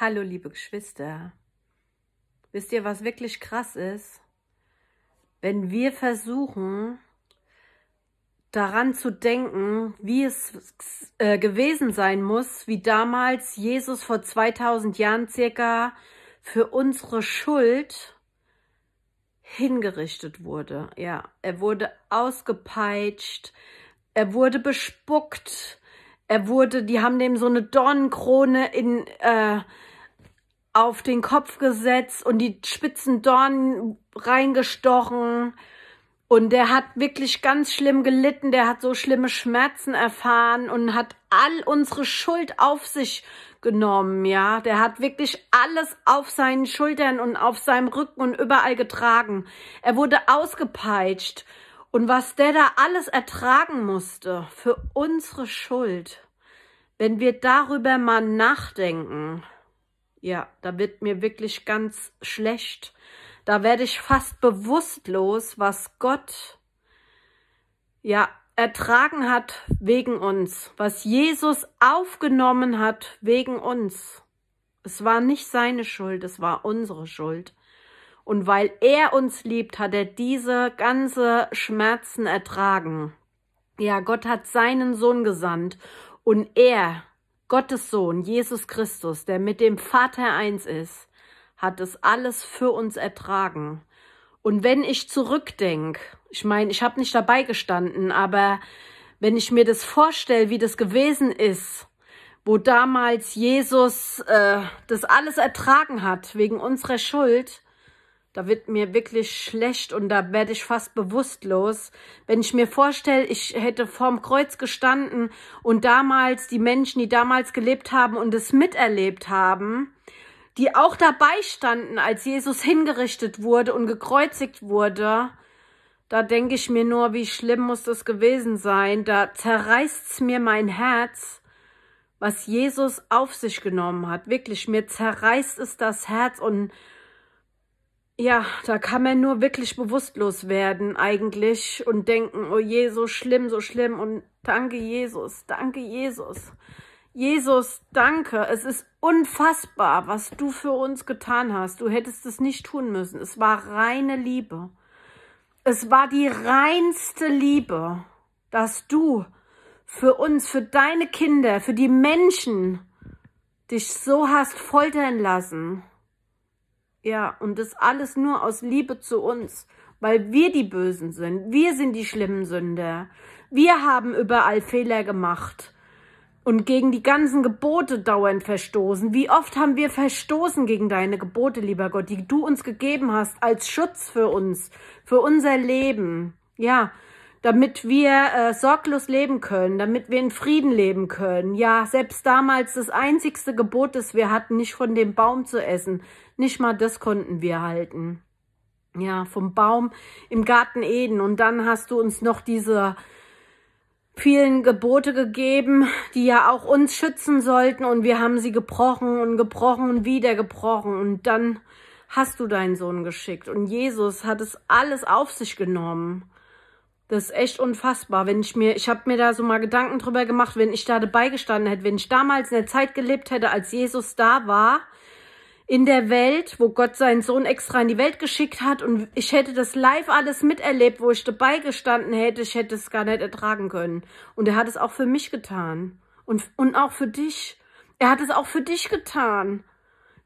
Hallo liebe Geschwister. Wisst ihr, was wirklich krass ist? Wenn wir versuchen, daran zu denken, wie es äh, gewesen sein muss, wie damals Jesus vor 2000 Jahren circa für unsere Schuld hingerichtet wurde. Ja, er wurde ausgepeitscht, er wurde bespuckt, er wurde, die haben dem so eine Dornenkrone in, äh, auf den Kopf gesetzt und die spitzen Dornen reingestochen. Und der hat wirklich ganz schlimm gelitten, der hat so schlimme Schmerzen erfahren und hat all unsere Schuld auf sich genommen, ja. Der hat wirklich alles auf seinen Schultern und auf seinem Rücken und überall getragen. Er wurde ausgepeitscht und was der da alles ertragen musste für unsere Schuld, wenn wir darüber mal nachdenken, ja, da wird mir wirklich ganz schlecht. Da werde ich fast bewusstlos, was Gott ja ertragen hat wegen uns, was Jesus aufgenommen hat wegen uns. Es war nicht seine Schuld, es war unsere Schuld. Und weil er uns liebt, hat er diese ganze Schmerzen ertragen. Ja, Gott hat seinen Sohn gesandt und er, Gottes Sohn, Jesus Christus, der mit dem Vater eins ist, hat es alles für uns ertragen. Und wenn ich zurückdenke, ich meine, ich habe nicht dabei gestanden, aber wenn ich mir das vorstelle, wie das gewesen ist, wo damals Jesus äh, das alles ertragen hat wegen unserer Schuld, da wird mir wirklich schlecht und da werde ich fast bewusstlos. Wenn ich mir vorstelle, ich hätte vorm Kreuz gestanden und damals die Menschen, die damals gelebt haben und es miterlebt haben, die auch dabei standen, als Jesus hingerichtet wurde und gekreuzigt wurde, da denke ich mir nur, wie schlimm muss das gewesen sein. Da zerreißt's mir mein Herz was Jesus auf sich genommen hat. Wirklich, mir zerreißt es das Herz und ja, da kann man nur wirklich bewusstlos werden eigentlich und denken, oh je, so schlimm, so schlimm und danke Jesus, danke Jesus. Jesus, danke. Es ist unfassbar, was du für uns getan hast. Du hättest es nicht tun müssen. Es war reine Liebe. Es war die reinste Liebe, dass du für uns, für deine Kinder, für die Menschen dich so hast foltern lassen. Ja, und das alles nur aus Liebe zu uns, weil wir die Bösen sind. Wir sind die schlimmen Sünder. Wir haben überall Fehler gemacht und gegen die ganzen Gebote dauernd verstoßen. Wie oft haben wir verstoßen gegen deine Gebote, lieber Gott, die du uns gegeben hast als Schutz für uns, für unser Leben. Ja, damit wir äh, sorglos leben können, damit wir in Frieden leben können. Ja, selbst damals das einzigste Gebot, das wir hatten, nicht von dem Baum zu essen, nicht mal das konnten wir halten. Ja, vom Baum im Garten Eden. Und dann hast du uns noch diese vielen Gebote gegeben, die ja auch uns schützen sollten. Und wir haben sie gebrochen und gebrochen und wieder gebrochen. Und dann hast du deinen Sohn geschickt. Und Jesus hat es alles auf sich genommen. Das ist echt unfassbar. Wenn ich mir, ich habe mir da so mal Gedanken drüber gemacht, wenn ich da dabei gestanden hätte, wenn ich damals in der Zeit gelebt hätte, als Jesus da war, in der Welt, wo Gott seinen Sohn extra in die Welt geschickt hat und ich hätte das live alles miterlebt, wo ich dabei gestanden hätte, ich hätte es gar nicht ertragen können. Und er hat es auch für mich getan. Und, und auch für dich. Er hat es auch für dich getan.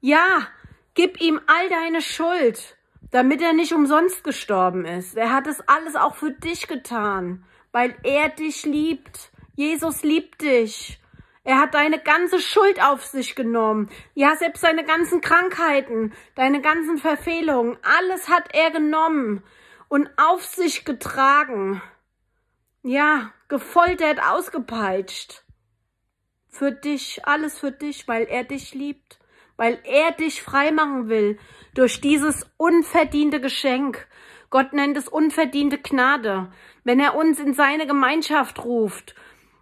Ja, gib ihm all deine Schuld damit er nicht umsonst gestorben ist. Er hat es alles auch für dich getan, weil er dich liebt. Jesus liebt dich. Er hat deine ganze Schuld auf sich genommen. Ja, selbst deine ganzen Krankheiten, deine ganzen Verfehlungen, alles hat er genommen und auf sich getragen. Ja, gefoltert, ausgepeitscht. Für dich, alles für dich, weil er dich liebt weil er dich freimachen will durch dieses unverdiente Geschenk. Gott nennt es unverdiente Gnade. Wenn er uns in seine Gemeinschaft ruft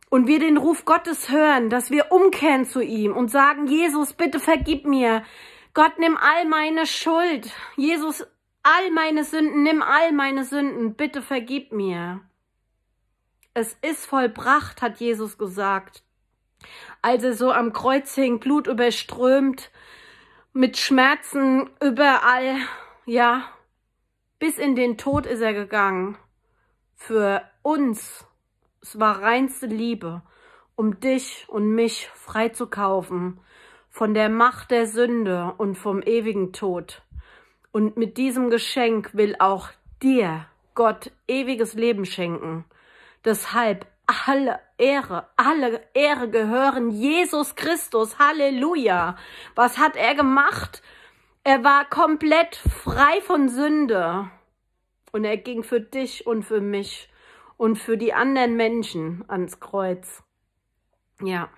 und wir den Ruf Gottes hören, dass wir umkehren zu ihm und sagen, Jesus, bitte vergib mir. Gott, nimm all meine Schuld. Jesus, all meine Sünden, nimm all meine Sünden, bitte vergib mir. Es ist vollbracht, hat Jesus gesagt. Als er so am Kreuz hing, Blut überströmt, mit Schmerzen überall, ja, bis in den Tod ist er gegangen. Für uns, es war reinste Liebe, um dich und mich freizukaufen von der Macht der Sünde und vom ewigen Tod. Und mit diesem Geschenk will auch dir Gott ewiges Leben schenken. Deshalb alle Ehre, alle Ehre gehören Jesus Christus. Halleluja. Was hat er gemacht? Er war komplett frei von Sünde. Und er ging für dich und für mich und für die anderen Menschen ans Kreuz. Ja.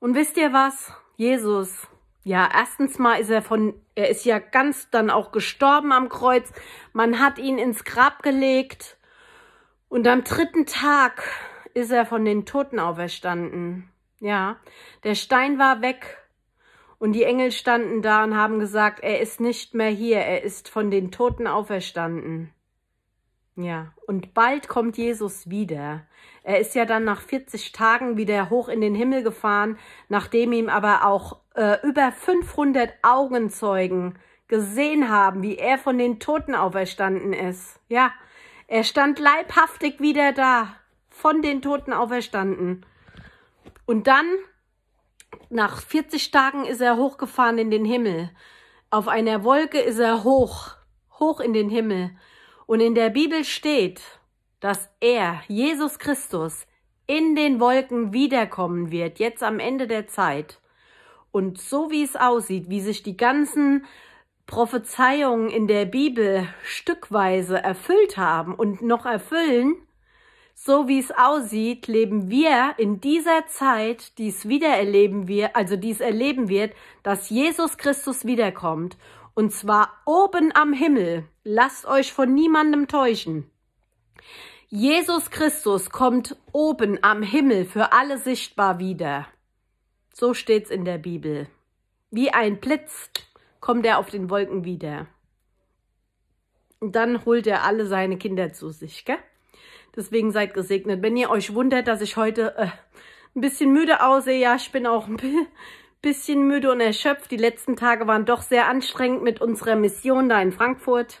Und wisst ihr was? Jesus, ja, erstens mal ist er von, er ist ja ganz dann auch gestorben am Kreuz. Man hat ihn ins Grab gelegt. Und am dritten Tag ist er von den Toten auferstanden. Ja, der Stein war weg und die Engel standen da und haben gesagt, er ist nicht mehr hier, er ist von den Toten auferstanden. Ja, und bald kommt Jesus wieder. Er ist ja dann nach 40 Tagen wieder hoch in den Himmel gefahren, nachdem ihm aber auch äh, über 500 Augenzeugen gesehen haben, wie er von den Toten auferstanden ist. Ja, er stand leibhaftig wieder da, von den Toten auferstanden. Und dann, nach 40 Tagen, ist er hochgefahren in den Himmel. Auf einer Wolke ist er hoch, hoch in den Himmel. Und in der Bibel steht, dass er, Jesus Christus, in den Wolken wiederkommen wird, jetzt am Ende der Zeit. Und so wie es aussieht, wie sich die ganzen Prophezeiungen in der Bibel stückweise erfüllt haben und noch erfüllen, so wie es aussieht, leben wir in dieser Zeit, dies wiedererleben wir, also dies erleben wird, dass Jesus Christus wiederkommt. Und zwar oben am Himmel. Lasst euch von niemandem täuschen. Jesus Christus kommt oben am Himmel für alle sichtbar wieder. So steht's in der Bibel. Wie ein Blitz kommt er auf den Wolken wieder. Und dann holt er alle seine Kinder zu sich, gell? Deswegen seid gesegnet. Wenn ihr euch wundert, dass ich heute äh, ein bisschen müde aussehe, ja, ich bin auch ein bisschen müde und erschöpft. Die letzten Tage waren doch sehr anstrengend mit unserer Mission da in Frankfurt.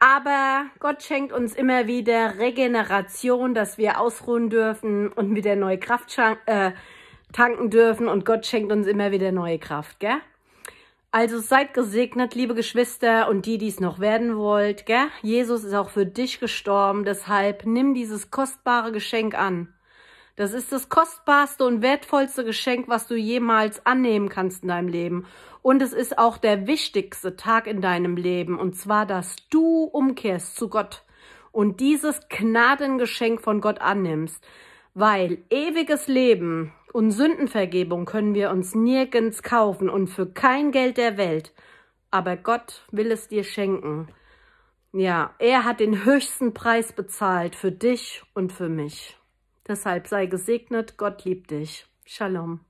Aber Gott schenkt uns immer wieder Regeneration, dass wir ausruhen dürfen und wieder neue Kraft äh, tanken dürfen. Und Gott schenkt uns immer wieder neue Kraft, gell? Also seid gesegnet, liebe Geschwister und die, die es noch werden wollt. Gell? Jesus ist auch für dich gestorben, deshalb nimm dieses kostbare Geschenk an. Das ist das kostbarste und wertvollste Geschenk, was du jemals annehmen kannst in deinem Leben. Und es ist auch der wichtigste Tag in deinem Leben, und zwar, dass du umkehrst zu Gott und dieses Gnadengeschenk von Gott annimmst. Weil ewiges Leben und Sündenvergebung können wir uns nirgends kaufen und für kein Geld der Welt. Aber Gott will es dir schenken. Ja, er hat den höchsten Preis bezahlt für dich und für mich. Deshalb sei gesegnet, Gott liebt dich. Shalom.